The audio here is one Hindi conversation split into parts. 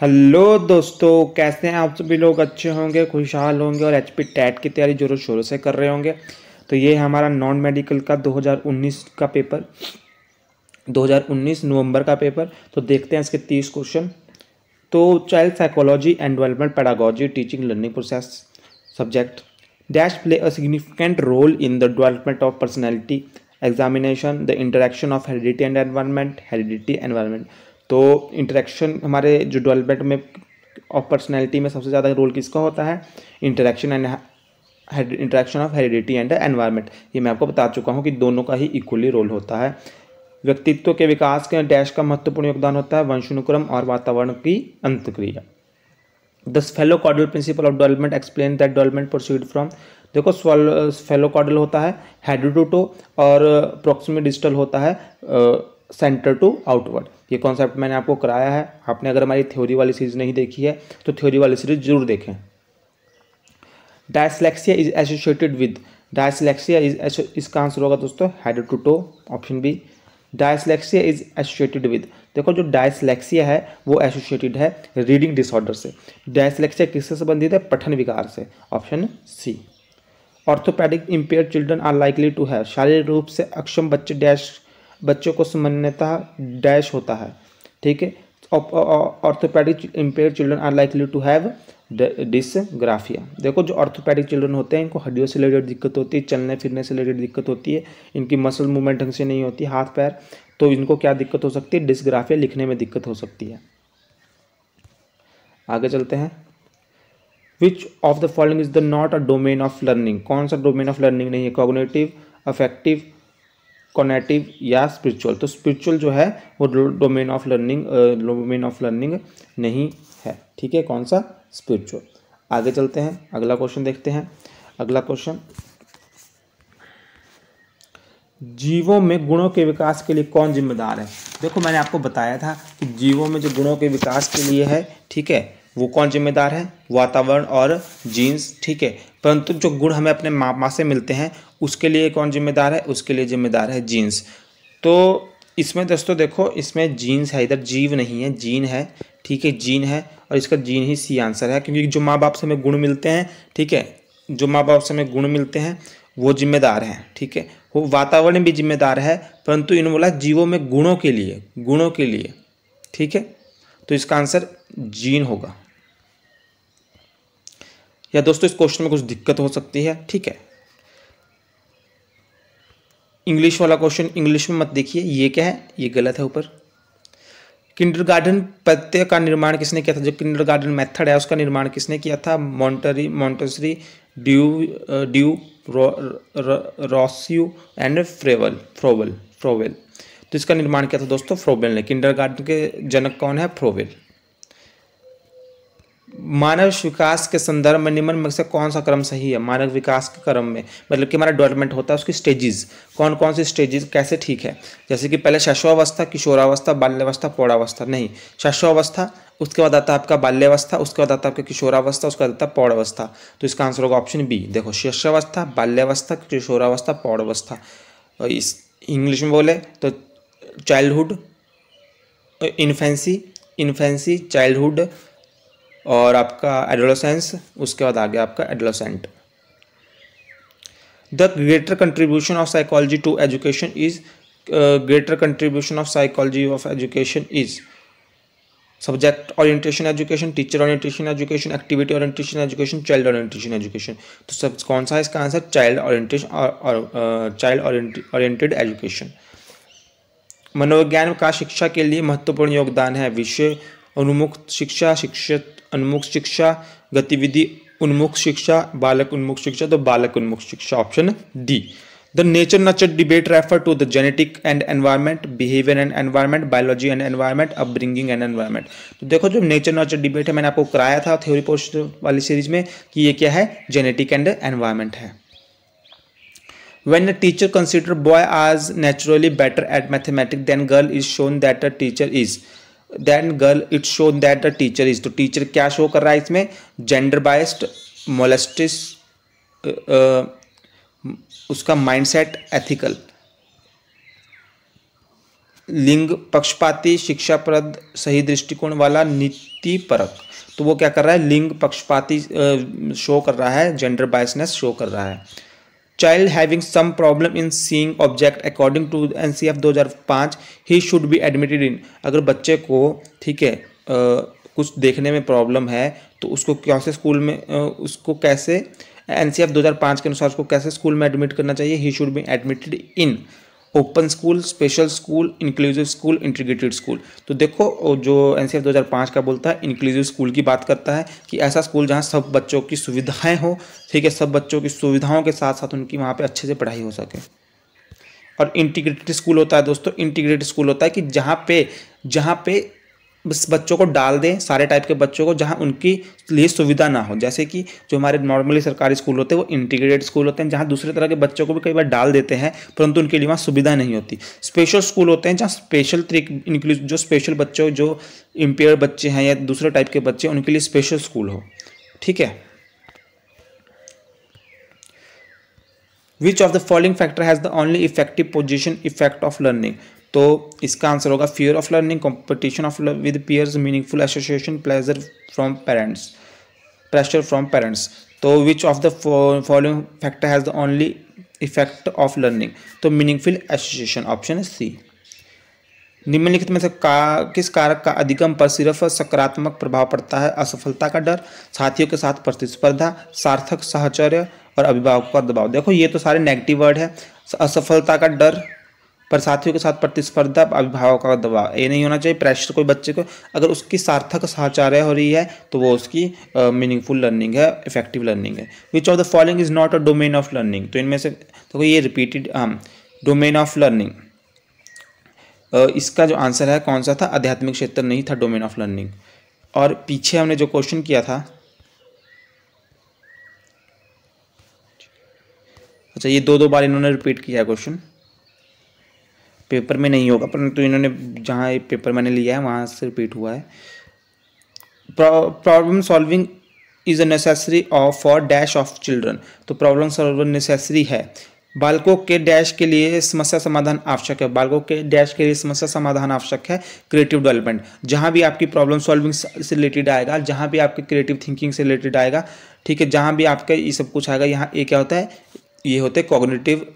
हेलो दोस्तों कैसे हैं आप सभी लोग अच्छे होंगे खुशहाल होंगे और एच पी टैट की तैयारी जोरों शोरों से कर रहे होंगे तो ये हमारा नॉन मेडिकल का 2019 का पेपर 2019 नवंबर का पेपर तो देखते हैं इसके 30 क्वेश्चन तो child psychology and development pedagogy teaching learning process subject dash play a significant role in the development of personality examination the interaction of heredity and environment heredity environment तो इंटरेक्शन हमारे जो डेवलपमेंट में ऑफ पर्सनैलिटी में सबसे ज़्यादा रोल किसका होता है interaction and interaction of heredity and environment ये मैं आपको बता चुका हूँ कि दोनों का ही इक्वली रोल होता है व्यक्तित्व के विकास के डैश का महत्वपूर्ण योगदान होता है वंशानुक्रम और वातावरण की अंतक्रिया दस cephalocaudal principle of development explain that development proceed from देखो फेलो कॉडल होता है हेडोडोटो और प्रोक्सीमेट डिजिटल होता है सेंटर टू आउटवर्ड ये कॉन्सेप्ट मैंने आपको कराया है आपने अगर हमारी थ्योरी वाली सीरीज नहीं देखी है तो थ्योरी वाली सीरीज जरूर देखें dyslexia is associated with dyslexia is इसका आंसर होगा दोस्तों head to toe option B dyslexia is associated with देखो जो डायसलेक्सिया है वो एसोसिएटेड है रीडिंग डिसऑर्डर से डायसलेक्सिया किससे संबंधित है पठन विकार से option C orthopaedic impair children are likely to have शारीरिक रूप से अक्षम बच्चे डैश बच्चों को सामान्यतः डैश होता है ठीक है orthopaedic impair children are likely to have dysgraphia देखो जो ऑर्थोपैडिक चिल्ड्रन होते हैं इनको हड्डियों से रिलेटेड दिक्कत होती है चलने फिरने से रिलेटेड दिक्कत होती है इनकी मसल मूवमेंट ढंग से नहीं होती हाथ पैर तो इनको क्या दिक्कत हो सकती है डिसग्राफिया लिखने में दिक्कत हो सकती है आगे चलते हैं which of the following is the not a domain of learning कौन सा डोमेन ऑफ लर्निंग नहीं है कॉग्नेटिव अफेक्टिव कॉनेटिव या स्पिरिचुअल तो स्पिरिचुअल जो है वो domain of learning domain of learning नहीं है ठीक है कौन सा स्पिरिचुअल आगे चलते हैं अगला क्वेश्चन देखते हैं अगला क्वेश्चन जीवों में गुणों के विकास के लिए कौन जिम्मेदार है देखो मैंने आपको बताया था कि जीवों में जो गुणों के विकास के लिए है ठीक है वो कौन जिम्मेदार है वातावरण और जीन्स ठीक है परंतु जो गुण हमें अपने माँ से मिलते हैं उसके लिए कौन जिम्मेदार है उसके लिए जिम्मेदार है जीन्स तो इसमें दोस्तों देखो इसमें जीन्स है इधर जीव नहीं है जीन है ठीक है जीन है और इसका जीन ही सी आंसर है क्योंकि जो माँ बाप से हमें गुण मिलते हैं ठीक है जो माँ बाप से हमें गुण मिलते हैं वो जिम्मेदार हैं ठीक है वो वातावरण भी जिम्मेदार है परंतु इन्होंने बोला जीवों में गुणों के लिए गुणों के लिए ठीक है तो इसका आंसर जीन होगा या दोस्तों इस क्वेश्चन में कुछ दिक्कत हो सकती है ठीक है इंग्लिश वाला क्वेश्चन इंग्लिश में मत देखिए ये क्या है ये गलत है ऊपर किंडर गार्डन पत्य का निर्माण किसने किया था जो किंडर गार्डन मैथड है उसका निर्माण किसने किया था मॉन्टरी मॉन्टेसरी ड्यू ड्यू Rousseau and Froebel Froebel Froebel तो इसका निर्माण किया था दोस्तों फ्रोवेल ने किंडर गार्डन के जनक कौन है फ्रोवेल मानव विकास के संदर्भ में निम्न में से कौन सा क्रम सही है मानव विकास के क्रम में मतलब कि हमारा डेवलपमेंट होता है उसकी स्टेजेस कौन कौन सी स्टेजेस कैसे ठीक है जैसे कि पहले शैशवावस्था किशोरावस्था बाल्यावस्था पौड़ावस्था नहीं शैशवावस्था उसके बाद आता है आपका बाल्यावस्था उसके बाद आता है आपका किशोरावस्था उसके बाद आता है पौड़ावस्था तो इसका आंसर होगा ऑप्शन बी देखो शैशवावस्था बाल्यावस्था किशोरावस्था पौड़ावस्था इस इंग्लिश में बोले तो चाइल्डहुड इन्फेंसी इन्फेंसी चाइल्डहुड और आपका एडोलोसेंस उसके बाद आ गया आपका adolescent the greater contribution of psychology to education is greater contribution of psychology of education is subject orientation education teacher orientation education activity orientation education child orientation education तो सब कौन सा है इसका आंसर चाइल्ड ऑरिएंटेशन और चाइल्ड ऑरिएंटेड एजुकेशन मनोविज्ञान का शिक्षा के लिए महत्वपूर्ण योगदान है विषय उन्मुक्त शिक्षा शिक्षित उन्मुख शिक्षा गतिविधि उन्मुख शिक्षा बालक उन्मुख शिक्षा तो बालक उन्मुख शिक्षा option D the nature nurture debate refer to the genetic and environment behaviour and environment biology and environment upbringing and environment तो देखो जो नेचर नचर डिबेट है मैंने आपको कराया था थ्योरी पोस्ट वाली सीरीज में कि ये क्या है जेनेटिक एंड एनवायरमेंट है When a teacher consider boy as naturally better at mathematics than girl is shown that a teacher is. Then girl it's show that the teacher is तो टीचर क्या शो कर रहा है इसमें जेंडर बाइस्ड मोलेस्टिस उसका माइंडसेट एथिकल लिंग पक्षपाती शिक्षाप्रद सही दृष्टिकोण वाला नीति परक तो वो क्या कर रहा है लिंग पक्षपाती शो uh, कर रहा है जेंडर बाइसनेस शो कर रहा है child having some problem in having object according to N C F दो हज़ार पाँच he should be admitted in अगर बच्चे को ठीक है कुछ देखने में प्रॉब्लम है तो उसको कैसे स्कूल में उसको कैसे एन सी एफ दो हज़ार पाँच के अनुसार उसको कैसे स्कूल में एडमिट करना चाहिए he should be admitted in open school special school inclusive school integrated school तो देखो जो एन सी 2005 का बोलता है इंक्लूसिव स्कूल की बात करता है कि ऐसा स्कूल जहाँ सब बच्चों की सुविधाएं हो ठीक है सब बच्चों की सुविधाओं के साथ साथ उनकी वहाँ पर अच्छे से पढ़ाई हो सके और इंटीग्रेटेड स्कूल होता है दोस्तों इंटीग्रेटेड स्कूल होता है कि जहाँ पे जहाँ पे बस बच्चों को डाल दें सारे टाइप के बच्चों को जहाँ उनकी लिए सुविधा ना हो जैसे कि जो हमारे नॉर्मली सरकारी स्कूल होते हैं वो इंटीग्रेटेड स्कूल होते हैं जहाँ दूसरे तरह के बच्चों को भी कई बार डाल देते हैं परंतु उनके लिए वहाँ सुविधा नहीं होती स्पेशल स्कूल होते हैं जहाँ स्पेशल इंक्लूज जो स्पेशल बच्चों जो इम्पेयर बच्चे हैं या दूसरे टाइप के बच्चे उनके लिए स्पेशल स्कूल हो ठीक है which of the following factor has the only effective position effect of learning तो इसका आंसर होगा fear of learning competition of with peers meaningful association pleasure from parents pressure from parents तो which of the following factor has the only effect of learning तो मीनिंगफुल एसोसिएशन ऑप्शन सी निम्नलिखित में से का किस कारक का अधिगम पर सिर्फ सकारात्मक प्रभाव पड़ता है असफलता का डर साथियों के साथ प्रतिस्पर्धा सार्थक साहचर्य और अभिभावक का दबाव देखो ये तो सारे नेगेटिव वर्ड है असफलता का डर पर साथियों के साथ प्रतिस्पर्धा अभिभावकों का दबाव ये नहीं होना चाहिए प्रेशर कोई बच्चे को अगर उसकी सार्थक साचार्य हो रही है तो वो उसकी मीनिंगफुल लर्निंग है इफेक्टिव लर्निंग है which of the following is not a domain of learning तो इनमें से तो ये रिपीटेड डोमेन ऑफ लर्निंग इसका जो आंसर है कौन सा था आध्यात्मिक क्षेत्र नहीं था डोमेन ऑफ लर्निंग और पीछे हमने जो क्वेश्चन किया था अच्छा ये दो दो बार इन्होंने रिपीट किया क्वेश्चन पेपर में नहीं होगा परंतु तो इन्होंने जहाँ पेपर मैंने लिया है वहाँ से रिपीट हुआ है problem solving is a necessary of for dash of children तो प्रॉब्लम सॉल्विंग नेसेसरी है बालकों के डैश के लिए समस्या समाधान आवश्यक है बालकों के डैश के लिए समस्या समाधान आवश्यक है क्रिएटिव डेवलपमेंट जहाँ भी आपकी प्रॉब्लम सॉल्विंग से रिलेटेड आएगा जहाँ भी आपके क्रिएटिव थिंकिंग से रिलेटेड आएगा ठीक है जहाँ भी आपका ये सब कुछ आएगा यहाँ ये क्या होता है ये होते हैं कॉग्नेटिव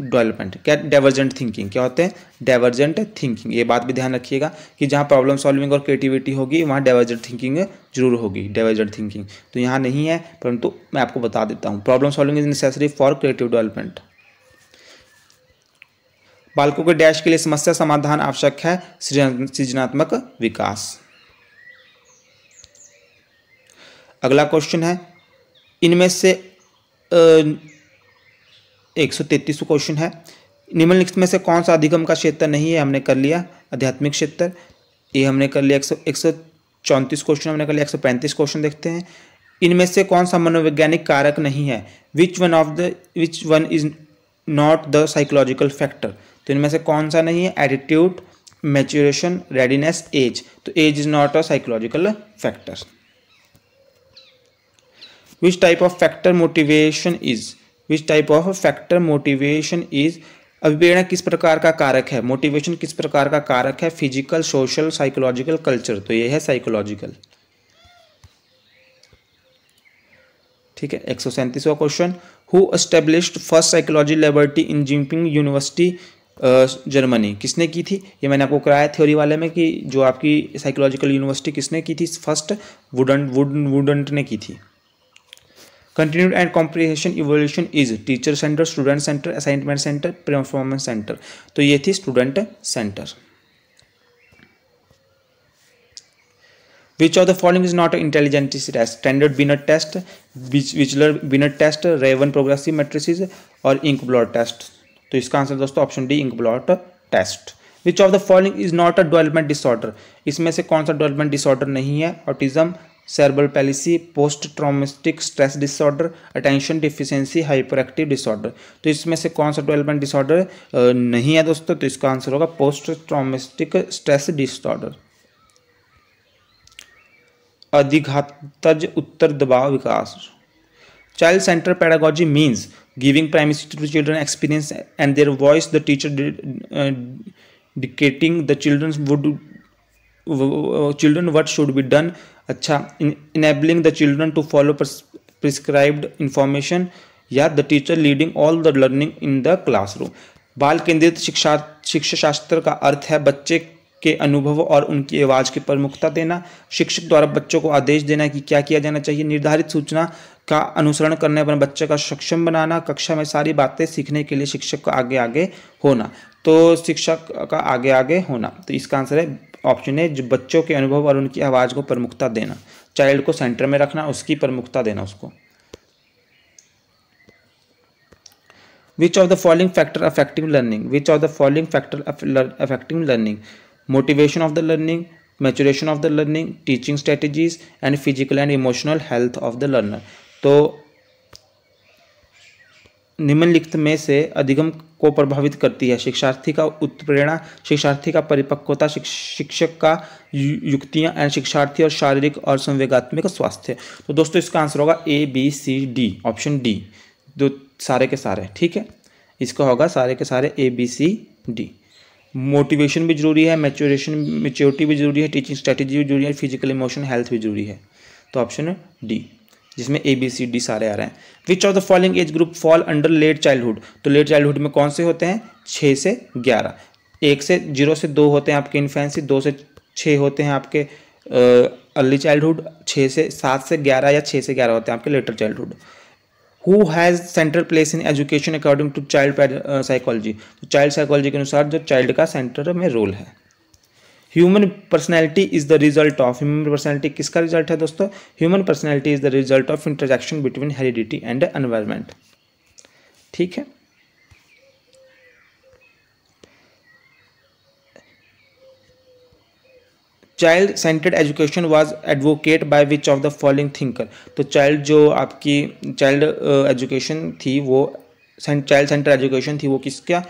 डेवलपमेंट क्या डाइवर्जेंट थिंकिंग क्या होते हैं डाइवर्जेंट थिंकिंग ये बात भी ध्यान रखिएगा कि जहाँ प्रॉब्लम सॉल्विंग और क्रिएटिविटी होगी वहाँ डाइवर्जेंट थिंकिंग जरूर होगी डाइवर्जेंट थिंकिंग तो यहाँ नहीं है परंतु मैं आपको बता देता हूँ problem solving is necessary for creative development बालकों के डैश के लिए समस्या समाधान आवश्यक है सृजनात्मक विकास अगला क्वेश्चन है इनमें से एक सौ तैतीसवा क्वेश्चन तो है निम्नलिखित में से कौन सा अधिगम का क्षेत्र नहीं है हमने कर लिया आध्यात्मिक क्षेत्र ये हमने कर लिया एक सौ एक सौ चौंतीस क्वेश्चन हमने कर लिया एक सौ पैंतीस क्वेश्चन देखते हैं इनमें से कौन सा मनोवैज्ञानिक कारक नहीं है which one of the which one is not the psychological factor तो इनमें से कौन सा नहीं है एटीट्यूड मैच्योरेशन रेडीनेस एज तो age is not a psychological factor which type of factor motivation is which type of factor motivation is अभिप्रेरणा किस प्रकार का कारक है मोटिवेशन किस प्रकार का कारक है फिजिकल सोशल साइकोलॉजिकल कल्चर तो ये है साइकोलॉजिकल ठीक है एक सौ सैंतीसवा question who established first psychology laboratory in जिम्पिंग यूनिवर्सिटी जर्मनी किसने की थी ये मैंने आपको कराया थ्योरी वाले में कि जो आपकी साइकोलॉजिकल यूनिवर्सिटी किसने की थी फर्स्ट वुडन वुड वुडन ने की थी continuous and comprehensive evaluation is teacher centre student centre assignment centre performance centre तो ये थी student centre which of the following is not intelligent intelligence test standard winner Wechsler Binet test Raven progressive matrices और इंक ब्लॉट टेस्ट तो इसका आंसर दोस्तों option D ink blot test which of the following is not a development disorder इसमें से कौन सा डेवलपमेंट डिसऑर्डर नहीं है autism सर्बल palsy post traumatic stress disorder attention deficiency hyperactive disorder तो इसमें से कौन सा डेवलपमेंट डिसऑर्डर नहीं है दोस्तों तो इसका आंसर होगा पोस्ट ट्रामिस्टिक स्ट्रेस डिसऑर्डर अधिघातज उत्तर दबाव विकास child centre pedagogy means giving primacy to children experience and their voice the teacher dictating the children would children what should be done अच्छा enabling the children to follow prescribed information या the teacher leading all the learning in the classroom बाल केंद्रित शिक्षा शिक्षा शास्त्र का अर्थ है बच्चे के अनुभव और उनकी आवाज़ की प्रमुखता देना शिक्षक द्वारा बच्चों को आदेश देना कि क्या किया जाना चाहिए निर्धारित सूचना का अनुसरण करने पर बच्चे का सक्षम बनाना कक्षा में सारी बातें सीखने के लिए शिक्षक का आगे आगे होना तो शिक्षक का आगे आगे होना तो इसका आंसर है ऑप्शन है बच्चों के अनुभव और उनकी आवाज़ को प्रमुखता देना चाइल्ड को सेंटर में रखना उसकी प्रमुखता देना उसको which of the following factor affective learning which of the following factor affective learning motivation of the learning maturation of the learning teaching strategies and physical and emotional health of the learner तो निम्नलिखित में से अधिगम को प्रभावित करती है शिक्षार्थी का उत्प्रेरणा शिक्षार्थी का परिपक्वता शिक्षक का युक्तियां एंड शिक्षार्थी और शारीरिक और संवेगात्मक स्वास्थ्य तो दोस्तों इसका आंसर होगा A B C D option D दो सारे के सारे ठीक है इसका होगा सारे के सारे A B C D motivation भी जरूरी है मेच्योरेशन मेच्योरिटी भी जरूरी है टीचिंग स्ट्रैटेजी भी जरूरी है फिजिकल इमोशन हेल्थ भी जरूरी है तो ऑप्शन डी जिसमें ए बी सी डी सारे आ रहे हैं which of the following age group fall under late childhood तो लेट चाइल्डहुड में कौन से होते हैं छः से ग्यारह एक से जीरो से दो होते हैं आपके इन्फेंसी दो से छः होते हैं आपके अर्ली चाइल्डहुड छः से सात से ग्यारह या छः से ग्यारह होते हैं आपके later childhood who has central place in education according to child psychology तो चाइल्ड साइकोलॉजी के अनुसार जो चाइल्ड का सेंटर में रोल है human personality is the result of human personality किसका रिजल्ट है दोस्तों human personality is the result of interaction between heredity and environment ठीक है child centred education was advocate by which of the following thinker तो चाइल्ड जो आपकी चाइल्ड एजुकेशन uh, थी वो चाइल्ड सेंटर एजुकेशन थी वो किसका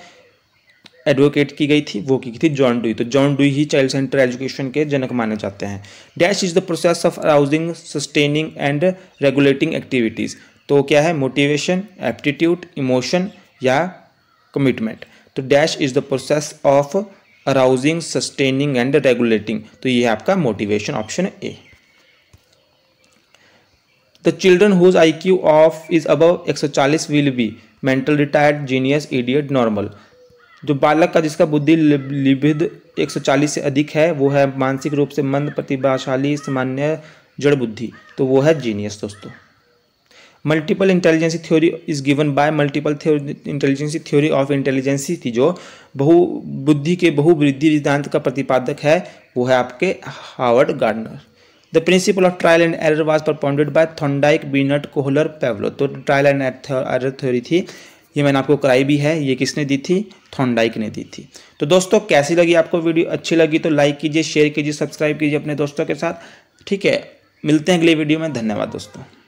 एडवोकेट की गई थी वो की थी जॉन डुई तो जॉन डुई ही चाइल्ड सेंटर एजुकेशन के जनक माने जाते हैं dash is the process of arousing sustaining and regulating activities तो क्या है मोटिवेशन एप्टीट्यूड इमोशन या कमिटमेंट तो dash is the process of arousing sustaining and regulating तो ये है आपका motivation option A the children whose I Q of is above चालीस will be mental retired genius idiot normal जो बालक का जिसका बुद्धि लिभिद 140 से अधिक है वो है मानसिक रूप से मंद प्रतिभाशाली सामान्य जड़ बुद्धि तो वो है जीनियस दोस्तों multiple intelligence theory is given by multiple intelligence theory of intelligence थी जो बहु बुद्धि के बहुवृद्धि सिद्धांत का प्रतिपादक है वो है आपके Howard Gardner the principle of trial and error was performed by Thorndike Binet Kohler Pavlov तो ट्रायल एंड एरर थ्योरी थी ये मैंने आपको कराई भी है ये किसने दी थी थॉन्डाइक ने दी थी तो दोस्तों कैसी लगी आपको वीडियो अच्छी लगी तो लाइक कीजिए शेयर कीजिए सब्सक्राइब कीजिए अपने दोस्तों के साथ ठीक है मिलते हैं अगले वीडियो में धन्यवाद दोस्तों